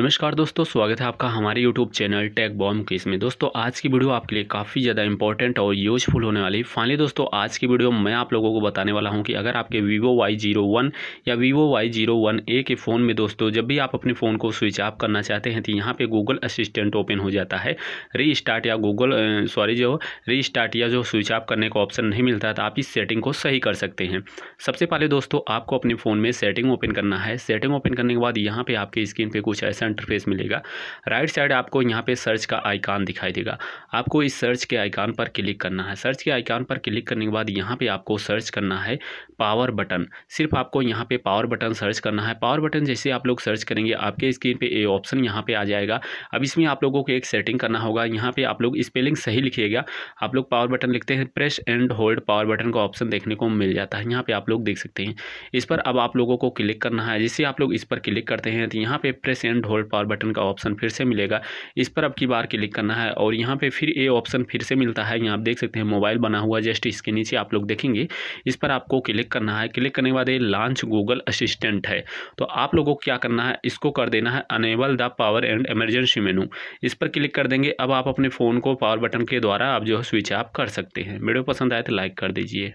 नमस्कार दोस्तों स्वागत है आपका हमारे YouTube चैनल टेक बॉम केस में दोस्तों आज की वीडियो आपके लिए काफ़ी ज़्यादा इंपॉर्टेंट और यूजफुल होने वाली फाइनली दोस्तों आज की वीडियो मैं आप लोगों को बताने वाला हूं कि अगर आपके vivo वाई जीरो वन या Vivo Y zero one A के फ़ोन में दोस्तों जब भी आप अपने फ़ोन को स्विच ऑफ करना चाहते हैं तो यहाँ पर गूगल असिस्टेंट ओपन हो जाता है री स्टार्ट या गूगल सॉरी जो री स्टार्ट या जो स्विच ऑफ करने का ऑप्शन नहीं मिलता तो आप इस सेटिंग को सही कर सकते हैं सबसे पहले दोस्तों आपको अपने फ़ोन में सेटिंग ओपन करना है सेटिंग ओपन करने के बाद यहाँ पर आपके स्क्रीन पर कुछ ऐसा इंटरफेस मिलेगा राइट साइड आपको यहाँ पे सर्च का आइकान दिखाई देगा आपको इस सर्च के आइकान पर क्लिक करना है सर्च के आइकान पर क्लिक करने के बाद यहाँ पे आपको सर्च करना है पावर बटन सिर्फ आपको यहाँ पे पावर बटन सर्च करना है पावर बटन जैसे आप लोग सर्च करेंगे आपके स्क्रीन पर ये ऑप्शन यहाँ पर आ जाएगा अब इसमें आप लोगों को एक सेटिंग करना होगा यहाँ पर आप लोग स्पेलिंग सही लिखिएगा आप लोग पावर बटन लिखते हैं press and hold power button का ऑप्शन देखने को मिल जाता है यहाँ पे आप लोग देख सकते हैं इस पर अब आप लोगों को क्लिक करना है जैसे आप लोग इस पर क्लिक करते हैं तो यहाँ पे press and hold hold power button का ऑप्शन फिर से मिलेगा इस पर आपकी बार क्लिक करना है और यहाँ पे फिर ये ऑप्शन फिर से मिलता है यहाँ आप देख सकते हैं मोबाइल बना हुआ जस्ट इसके नीचे आप लोग देखेंगे इस पर आपको क्लिक करना है क्लिक करने के बाद ये लॉन्च गूगल असिस्टेंट है तो आप लोगों को क्या करना है इसको कर देना है enable the power and emergency menu इस पर क्लिक कर देंगे अब आप अपने फ़ोन को पावर बटन के द्वारा आप जो है स्विच ऑफ कर सकते हैं वीडियो पसंद आए तो लाइक कर दीजिए